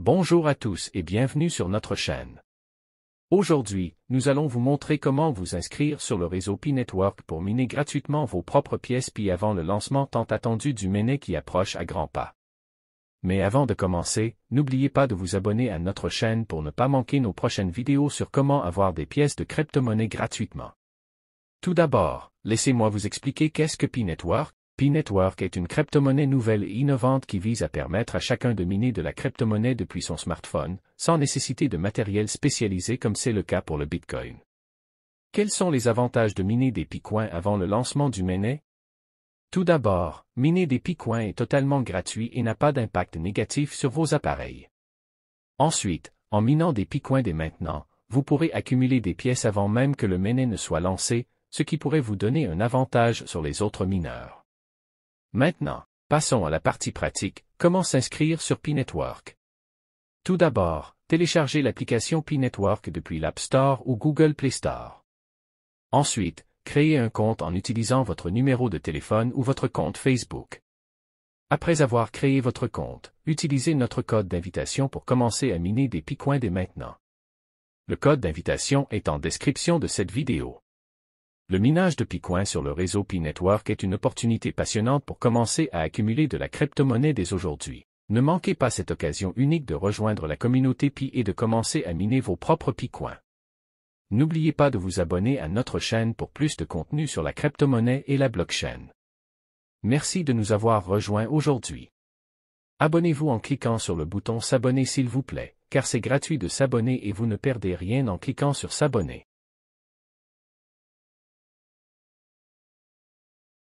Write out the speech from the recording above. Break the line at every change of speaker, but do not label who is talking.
Bonjour à tous et bienvenue sur notre chaîne. Aujourd'hui, nous allons vous montrer comment vous inscrire sur le réseau Pi Network pour miner gratuitement vos propres pièces Pi avant le lancement tant attendu du Méné qui approche à grands pas. Mais avant de commencer, n'oubliez pas de vous abonner à notre chaîne pour ne pas manquer nos prochaines vidéos sur comment avoir des pièces de crypto-monnaie gratuitement. Tout d'abord, laissez-moi vous expliquer qu'est-ce que Pi Network, p Network est une cryptomonnaie nouvelle et innovante qui vise à permettre à chacun de miner de la cryptomonnaie depuis son smartphone, sans nécessité de matériel spécialisé comme c'est le cas pour le Bitcoin. Quels sont les avantages de miner des Picoins avant le lancement du Menet Tout d'abord, miner des Picoins est totalement gratuit et n'a pas d'impact négatif sur vos appareils. Ensuite, en minant des Picoins dès maintenant, vous pourrez accumuler des pièces avant même que le Menet ne soit lancé, ce qui pourrait vous donner un avantage sur les autres mineurs. Maintenant, passons à la partie pratique, comment s'inscrire sur P-Network. Tout d'abord, téléchargez l'application P-Network depuis l'App Store ou Google Play Store. Ensuite, créez un compte en utilisant votre numéro de téléphone ou votre compte Facebook. Après avoir créé votre compte, utilisez notre code d'invitation pour commencer à miner des picoins dès maintenant. Le code d'invitation est en description de cette vidéo. Le minage de Picoin sur le réseau Pi-Network est une opportunité passionnante pour commencer à accumuler de la crypto-monnaie dès aujourd'hui. Ne manquez pas cette occasion unique de rejoindre la communauté Pi et de commencer à miner vos propres coins. N'oubliez pas de vous abonner à notre chaîne pour plus de contenu sur la crypto-monnaie et la blockchain. Merci de nous avoir rejoints aujourd'hui. Abonnez-vous en cliquant sur le bouton S'abonner s'il vous plaît, car c'est gratuit de s'abonner et vous ne perdez rien en cliquant sur S'abonner.